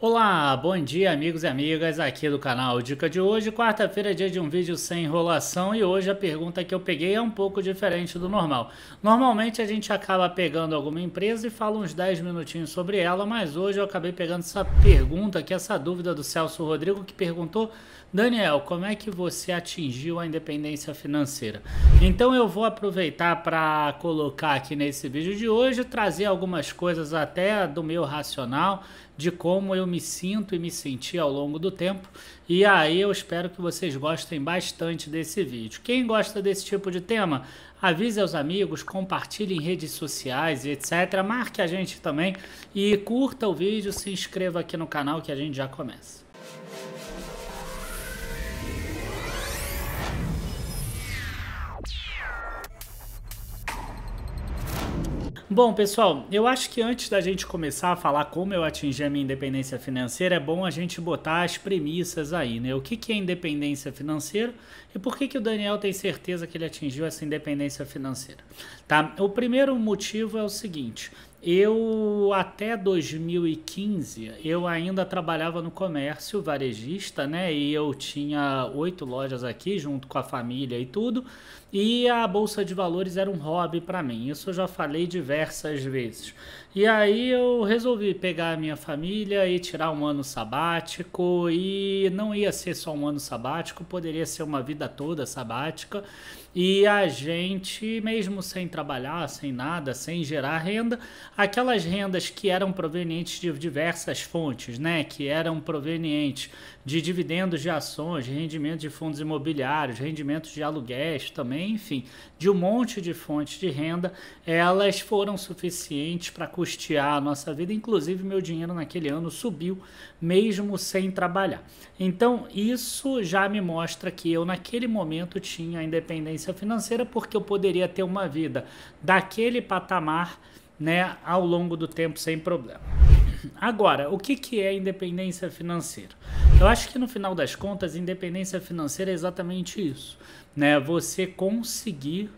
Olá, bom dia amigos e amigas aqui do canal Dica de hoje. Quarta-feira é dia de um vídeo sem enrolação e hoje a pergunta que eu peguei é um pouco diferente do normal. Normalmente a gente acaba pegando alguma empresa e fala uns 10 minutinhos sobre ela, mas hoje eu acabei pegando essa pergunta aqui, essa dúvida do Celso Rodrigo que perguntou: Daniel, como é que você atingiu a independência financeira? Então eu vou aproveitar para colocar aqui nesse vídeo de hoje, trazer algumas coisas até do meu racional de como eu me sinto e me senti ao longo do tempo. E aí eu espero que vocês gostem bastante desse vídeo. Quem gosta desse tipo de tema, avise aos amigos, compartilhe em redes sociais, etc. Marque a gente também e curta o vídeo, se inscreva aqui no canal que a gente já começa. Bom, pessoal, eu acho que antes da gente começar a falar como eu atingi a minha independência financeira, é bom a gente botar as premissas aí, né? O que, que é independência financeira e por que, que o Daniel tem certeza que ele atingiu essa independência financeira, tá? O primeiro motivo é o seguinte: eu até 2015 eu ainda trabalhava no comércio varejista, né? E eu tinha oito lojas aqui junto com a família e tudo. E a bolsa de valores era um hobby para mim. Isso eu já falei diversas vezes. E aí eu resolvi pegar a minha família e tirar um ano sabático e não ia ser só um ano sabático, poderia ser uma vida toda sabática. E a gente, mesmo sem trabalhar, sem nada, sem gerar renda, aquelas rendas que eram provenientes de diversas fontes, né, que eram provenientes de dividendos de ações, rendimentos de fundos imobiliários, rendimentos de aluguéis também, enfim, de um monte de fontes de renda, elas foram suficientes para custear a nossa vida, inclusive meu dinheiro naquele ano subiu mesmo sem trabalhar. Então, isso já me mostra que eu naquele momento tinha independência financeira porque eu poderia ter uma vida daquele patamar, né, ao longo do tempo sem problema. Agora, o que, que é independência financeira? Eu acho que no final das contas, independência financeira é exatamente isso, né? Você conseguir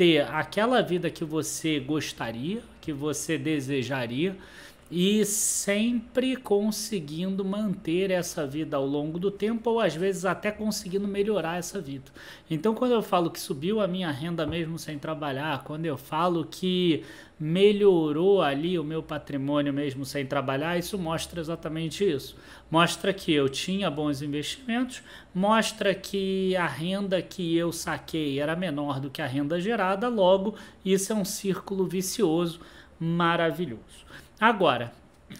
ter aquela vida que você gostaria, que você desejaria, e sempre conseguindo manter essa vida ao longo do tempo ou às vezes até conseguindo melhorar essa vida. Então, quando eu falo que subiu a minha renda mesmo sem trabalhar, quando eu falo que melhorou ali o meu patrimônio mesmo sem trabalhar, isso mostra exatamente isso. Mostra que eu tinha bons investimentos, mostra que a renda que eu saquei era menor do que a renda gerada, logo isso é um círculo vicioso maravilhoso. Agora,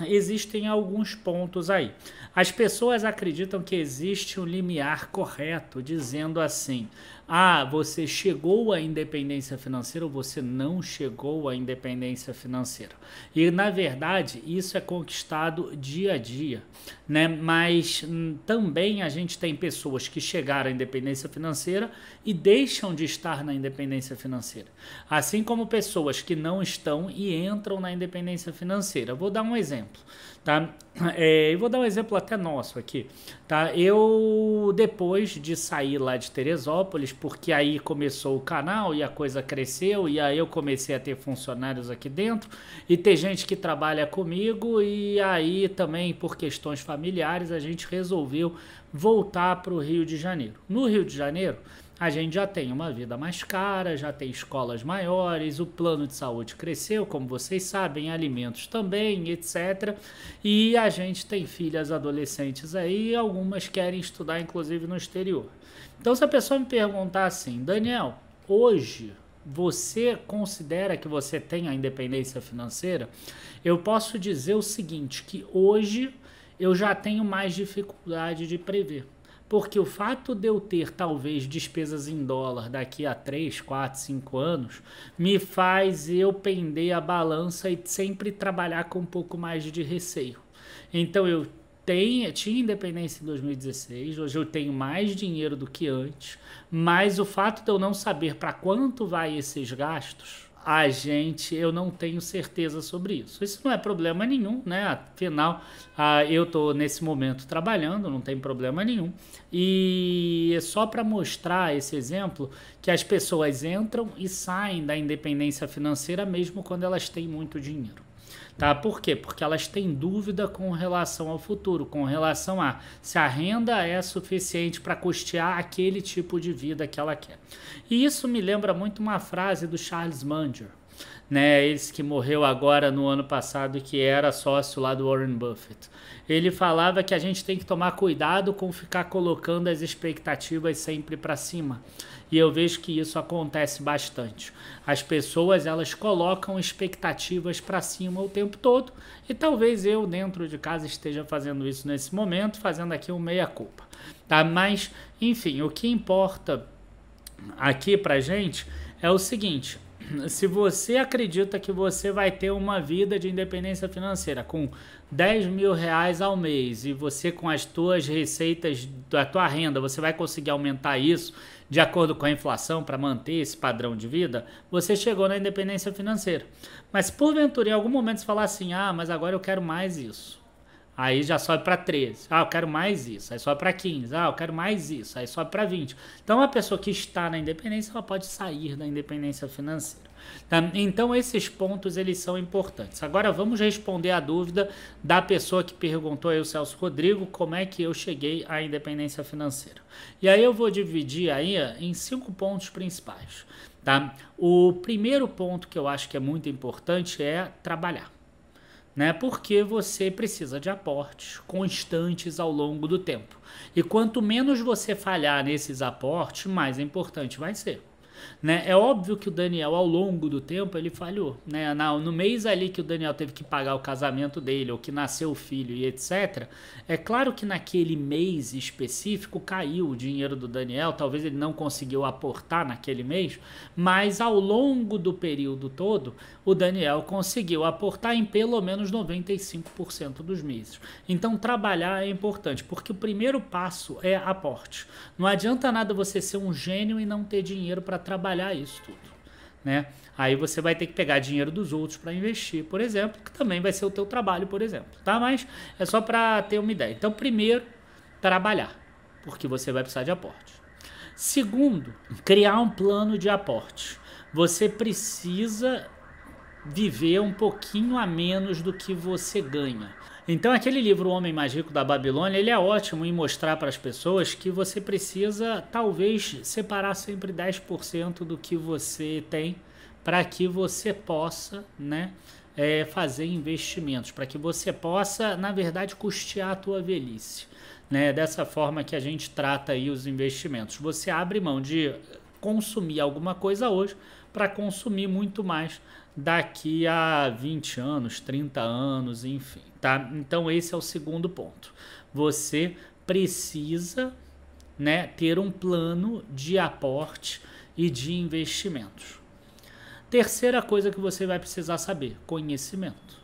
existem alguns pontos aí. As pessoas acreditam que existe um limiar correto, dizendo assim: ah, você chegou à independência financeira ou você não chegou à independência financeira. E na verdade, isso é conquistado dia a dia, né? Mas hum, também a gente tem pessoas que chegaram à independência financeira e deixam de estar na independência financeira, assim como pessoas que não estão e entram na independência financeira. Vou dar um exemplo tá? É, eu vou dar um exemplo até nosso aqui, tá? Eu, depois de sair lá de Teresópolis, porque aí começou o canal e a coisa cresceu, e aí eu comecei a ter funcionários aqui dentro, e tem gente que trabalha comigo, e aí também, por questões familiares, a gente resolveu voltar para o Rio de Janeiro. No Rio de Janeiro, a gente já tem uma vida mais cara, já tem escolas maiores, o plano de saúde cresceu, como vocês sabem, alimentos também, etc. E a gente tem filhas adolescentes aí, algumas querem estudar inclusive no exterior. Então, se a pessoa me perguntar assim, Daniel, hoje você considera que você tem a independência financeira? Eu posso dizer o seguinte, que hoje eu já tenho mais dificuldade de prever. Porque o fato de eu ter talvez despesas em dólar daqui a 3, 4, 5 anos me faz eu pender a balança e sempre trabalhar com um pouco mais de receio. Então eu tenho, tinha independência em 2016, hoje eu tenho mais dinheiro do que antes, mas o fato de eu não saber para quanto vai esses gastos a gente, eu não tenho certeza sobre isso. Isso não é problema nenhum, né? Afinal, ah, eu estou nesse momento trabalhando, não tem problema nenhum. E é só para mostrar esse exemplo que as pessoas entram e saem da independência financeira mesmo quando elas têm muito dinheiro. Tá? Por quê? Porque elas têm dúvida com relação ao futuro, com relação a se a renda é suficiente para custear aquele tipo de vida que ela quer. E isso me lembra muito uma frase do Charles Munger, né? Eles que morreu agora no ano passado, que era sócio lá do Warren Buffett. Ele falava que a gente tem que tomar cuidado com ficar colocando as expectativas sempre para cima. E eu vejo que isso acontece bastante. As pessoas elas colocam expectativas para cima o tempo todo e talvez eu dentro de casa esteja fazendo isso nesse momento, fazendo aqui um meia culpa, tá? Mas enfim, o que importa aqui pra gente é o seguinte, se você acredita que você vai ter uma vida de independência financeira com 10 mil reais ao mês e você com as tuas receitas da tua renda, você vai conseguir aumentar isso de acordo com a inflação para manter esse padrão de vida, você chegou na independência financeira. Mas porventura, em algum momento você falar assim, ah, mas agora eu quero mais isso. Aí já sobe para 13. Ah, eu quero mais isso. Aí sobe para 15. Ah, eu quero mais isso. Aí sobe para 20. Então, a pessoa que está na independência, ela pode sair da independência financeira. Tá? Então, esses pontos, eles são importantes. Agora, vamos responder a dúvida da pessoa que perguntou aí, o Celso Rodrigo, como é que eu cheguei à independência financeira. E aí, eu vou dividir aí em cinco pontos principais. Tá? O primeiro ponto que eu acho que é muito importante é trabalhar né? Porque você precisa de aportes constantes ao longo do tempo. E quanto menos você falhar nesses aportes, mais importante vai ser. Né? É óbvio que o Daniel, ao longo do tempo, ele falhou. Né? No mês ali que o Daniel teve que pagar o casamento dele, ou que nasceu o filho e etc., é claro que naquele mês específico caiu o dinheiro do Daniel, talvez ele não conseguiu aportar naquele mês, mas ao longo do período todo, o Daniel conseguiu aportar em pelo menos 95% dos meses. Então, trabalhar é importante, porque o primeiro passo é aporte. Não adianta nada você ser um gênio e não ter dinheiro para trabalhar isso tudo, né? Aí você vai ter que pegar dinheiro dos outros para investir, por exemplo, que também vai ser o teu trabalho, por exemplo, tá? Mas é só para ter uma ideia. Então, primeiro, trabalhar, porque você vai precisar de aporte. Segundo, criar um plano de aporte. Você precisa viver um pouquinho a menos do que você ganha. Então aquele livro O Homem Mais Rico da Babilônia, ele é ótimo em mostrar para as pessoas que você precisa talvez separar sempre 10% do que você tem para que você possa, né, é, fazer investimentos, para que você possa, na verdade, custear a tua velhice. Né, dessa forma que a gente trata aí os investimentos. Você abre mão de consumir alguma coisa hoje para consumir muito mais daqui a 20 anos, 30 anos, enfim, tá? Então esse é o segundo ponto. Você precisa, né, ter um plano de aporte e de investimentos. Terceira coisa que você vai precisar saber: conhecimento.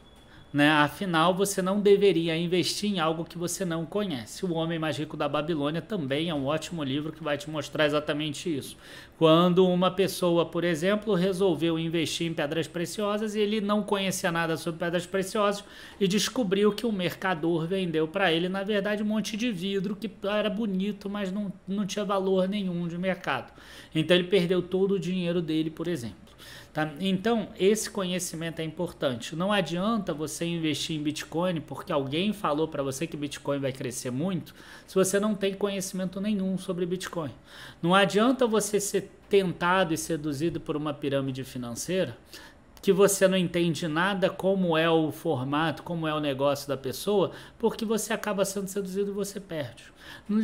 Né? Afinal, você não deveria investir em algo que você não conhece. O Homem Mais Rico da Babilônia também é um ótimo livro que vai te mostrar exatamente isso. Quando uma pessoa, por exemplo, resolveu investir em pedras preciosas e ele não conhecia nada sobre pedras preciosas e descobriu que o mercador vendeu para ele, na verdade, um monte de vidro que era bonito, mas não, não tinha valor nenhum de mercado. Então ele perdeu todo o dinheiro dele, por exemplo. Tá? Então, esse conhecimento é importante. Não adianta você investir em Bitcoin porque alguém falou para você que Bitcoin vai crescer muito se você não tem conhecimento nenhum sobre Bitcoin. Não adianta você ser tentado e seduzido por uma pirâmide financeira que você não entende nada como é o formato, como é o negócio da pessoa, porque você acaba sendo seduzido e você perde.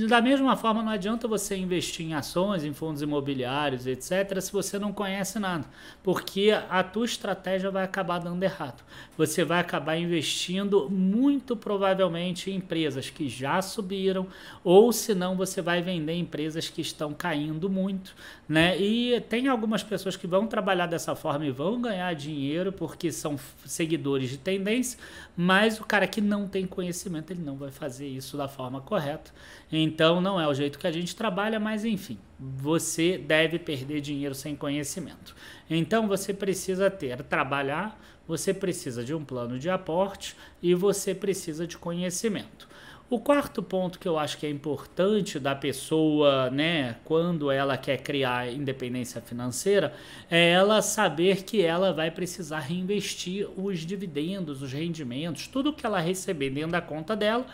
Da mesma forma, não adianta você investir em ações, em fundos imobiliários, etc., se você não conhece nada, porque a tua estratégia vai acabar dando errado. Você vai acabar investindo muito provavelmente em empresas que já subiram, ou se não, você vai vender empresas que estão caindo muito, né? E tem algumas pessoas que vão trabalhar dessa forma e vão ganhar dinheiro dinheiro porque são seguidores de tendência, mas o cara que não tem conhecimento, ele não vai fazer isso da forma correta. Então não é o jeito que a gente trabalha, mas enfim, você deve perder dinheiro sem conhecimento. Então você precisa ter, trabalhar, você precisa de um plano de aporte e você precisa de conhecimento. O quarto ponto que eu acho que é importante da pessoa, né, quando ela quer criar independência financeira, é ela saber que ela vai precisar reinvestir os dividendos, os rendimentos, tudo que ela receber dentro da conta dela.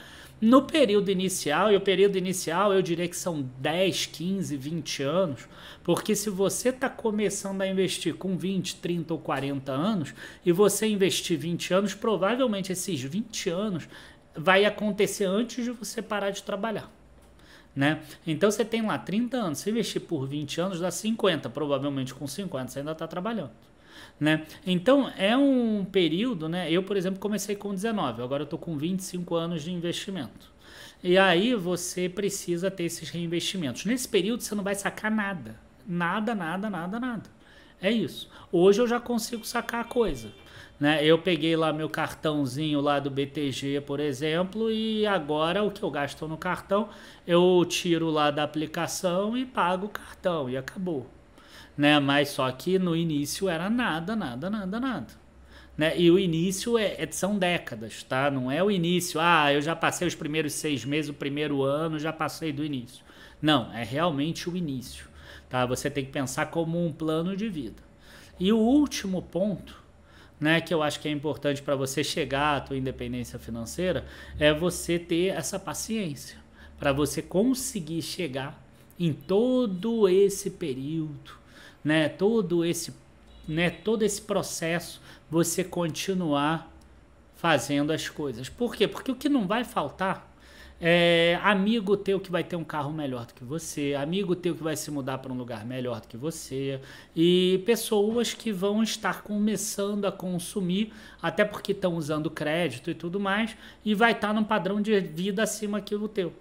No período inicial, e o período inicial eu diria que são 10, 15, 20 anos, porque se você está começando a investir com 20, 30 ou 40 anos, e você investir 20 anos, provavelmente esses 20 anos vai acontecer antes de você parar de trabalhar. Né? Então você tem lá 30 anos, se investir por 20 anos dá 50, provavelmente com 50 você ainda está trabalhando. Né? Então é um período, né? Eu, por exemplo, comecei com 19, agora eu estou com 25 anos de investimento. E aí você precisa ter esses reinvestimentos. Nesse período você não vai sacar nada. Nada, nada, nada, nada. É isso. Hoje eu já consigo sacar a coisa. Né? Eu peguei lá meu cartãozinho lá do BTG, por exemplo, e agora o que eu gasto no cartão, eu tiro lá da aplicação e pago o cartão e acabou. Né? Mas só que no início era nada, nada, nada, nada. Né? E o início é, é, são décadas, tá? Não é o início, ah, eu já passei os primeiros seis meses, o primeiro ano, já passei do início. Não, é realmente o início, tá? Você tem que pensar como um plano de vida. E o último ponto né, que eu acho que é importante para você chegar à tua independência financeira, é você ter essa paciência para você conseguir chegar em todo esse período, né, todo esse, né, todo esse processo, você continuar fazendo as coisas. Por quê? Porque o que não vai faltar é, amigo teu que vai ter um carro melhor do que você, amigo teu que vai se mudar para um lugar melhor do que você, e pessoas que vão estar começando a consumir, até porque estão usando crédito e tudo mais, e vai estar tá num padrão de vida acima que o teu.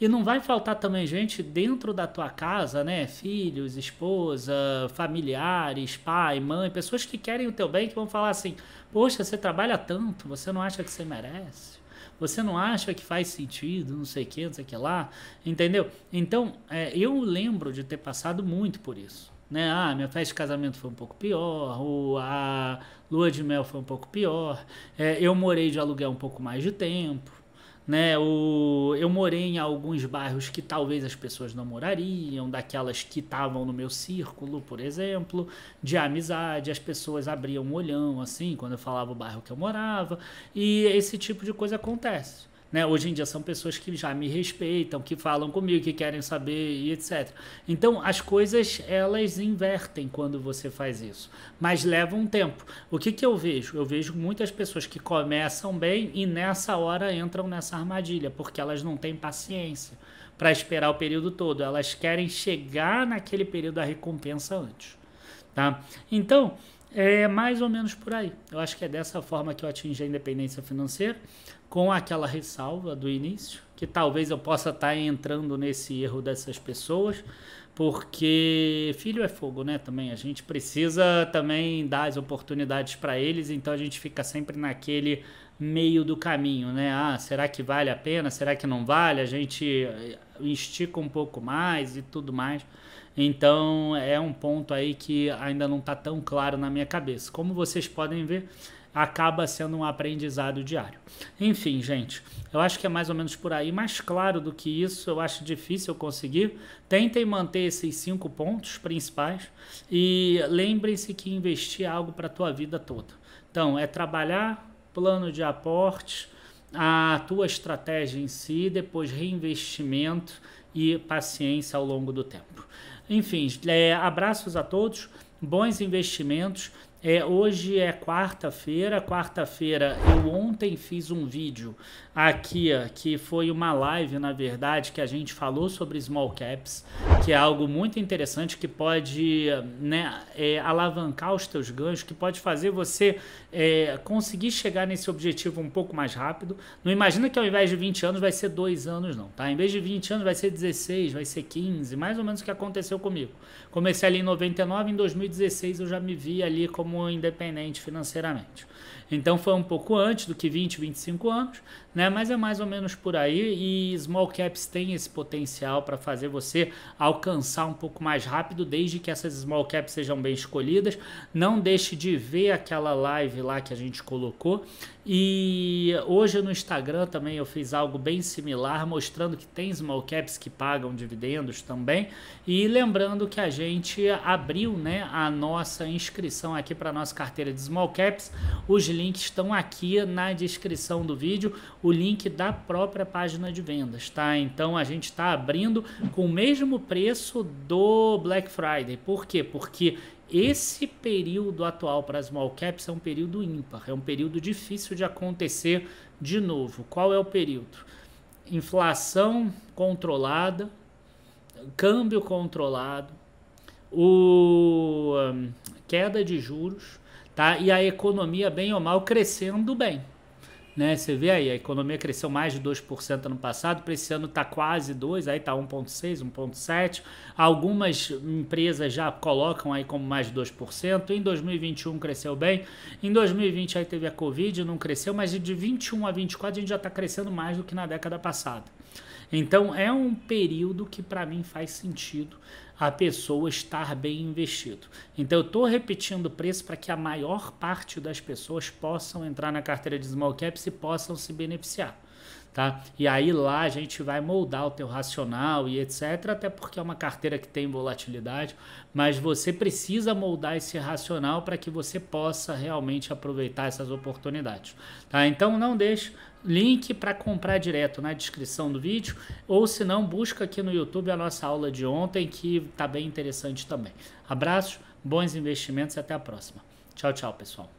E não vai faltar também gente dentro da tua casa, né? Filhos, esposa, familiares, pai, mãe, pessoas que querem o teu bem, que vão falar assim: Poxa, você trabalha tanto, você não acha que você merece? Você não acha que faz sentido, não sei o que, não sei o que lá, entendeu? Então, é, eu lembro de ter passado muito por isso. Né? Ah, minha festa de casamento foi um pouco pior, ou a lua de mel foi um pouco pior, é, eu morei de aluguel um pouco mais de tempo, né, o, eu morei em alguns bairros que talvez as pessoas não morariam, daquelas que estavam no meu círculo, por exemplo, de amizade, as pessoas abriam um olhão assim quando eu falava o bairro que eu morava, e esse tipo de coisa acontece. Né? Hoje em dia são pessoas que já me respeitam, que falam comigo, que querem saber e etc. Então, as coisas elas invertem quando você faz isso, mas leva um tempo. O que, que eu vejo? Eu vejo muitas pessoas que começam bem e nessa hora entram nessa armadilha, porque elas não têm paciência para esperar o período todo, elas querem chegar naquele período da recompensa antes. Tá? Então, é mais ou menos por aí. Eu acho que é dessa forma que eu atingi a independência financeira, com aquela ressalva do início, que talvez eu possa estar tá entrando nesse erro dessas pessoas, porque filho é fogo, né? Também a gente precisa também dar as oportunidades para eles, então a gente fica sempre naquele meio do caminho, né? Ah, será que vale a pena? Será que não vale? A gente eh, estica um pouco mais e tudo mais. Então é um ponto aí que ainda não está tão claro na minha cabeça. Como vocês podem ver, acaba sendo um aprendizado diário. Enfim, gente, eu acho que é mais ou menos por aí. Mais claro do que isso, eu acho difícil conseguir. Tentem manter esses cinco pontos principais e lembrem-se que investir é algo para a tua vida toda. Então, é trabalhar, plano de aporte, a tua estratégia em si, depois reinvestimento e paciência ao longo do tempo. Enfim, é, abraços a todos, bons investimentos. É, hoje é quarta-feira. Quarta-feira eu ontem fiz um vídeo aqui, ó, que foi uma live, na verdade, que a gente falou sobre small caps, que é algo muito interessante que pode né, é, alavancar os teus ganhos, que pode fazer você é, conseguir chegar nesse objetivo um pouco mais rápido. Não imagina que ao invés de 20 anos vai ser 2 anos, não, tá? Em vez de 20 anos vai ser 16, vai ser 15, mais ou menos o que aconteceu comigo. Comecei ali em 99, em 2016 eu já me vi ali como independente financeiramente. Então foi um pouco antes do que 20, 25 anos né? Mas é mais ou menos por aí e small caps têm esse potencial para fazer você alcançar um pouco mais rápido, desde que essas small caps sejam bem escolhidas. Não deixe de ver aquela live lá que a gente colocou. E hoje no Instagram também eu fiz algo bem similar, mostrando que tem small caps que pagam dividendos também. E lembrando que a gente abriu, né, a nossa inscrição aqui para nossa carteira de small caps. Os links estão aqui na descrição do vídeo o link da própria página de vendas, tá? Então a gente está abrindo com o mesmo preço do Black Friday. Por quê? Porque esse período atual para as small caps é um período ímpar, é um período difícil de acontecer de novo. Qual é o período? Inflação controlada, câmbio controlado, o hum, queda de juros, tá? E a economia bem ou mal crescendo bem. Né? Você vê aí, a economia cresceu mais de 2% ano passado, para esse ano está quase 2%, aí está 1,6%, 1,7%. Algumas empresas já colocam aí como mais de 2%. Em 2021 cresceu bem, em 2020 aí teve a Covid, não cresceu, mas de 21 a 24 a gente já está crescendo mais do que na década passada. Então é um período que para mim faz sentido a pessoa estar bem investido. Então eu estou repetindo o preço para que a maior parte das pessoas possam entrar na carteira de small caps e possam se beneficiar tá? E aí lá a gente vai moldar o teu racional e etc, até porque é uma carteira que tem volatilidade, mas você precisa moldar esse racional para que você possa realmente aproveitar essas oportunidades, tá? Então não deixe link para comprar direto na descrição do vídeo, ou se não, busca aqui no YouTube a nossa aula de ontem que está bem interessante também. Abraços, bons investimentos e até a próxima. Tchau, tchau, pessoal.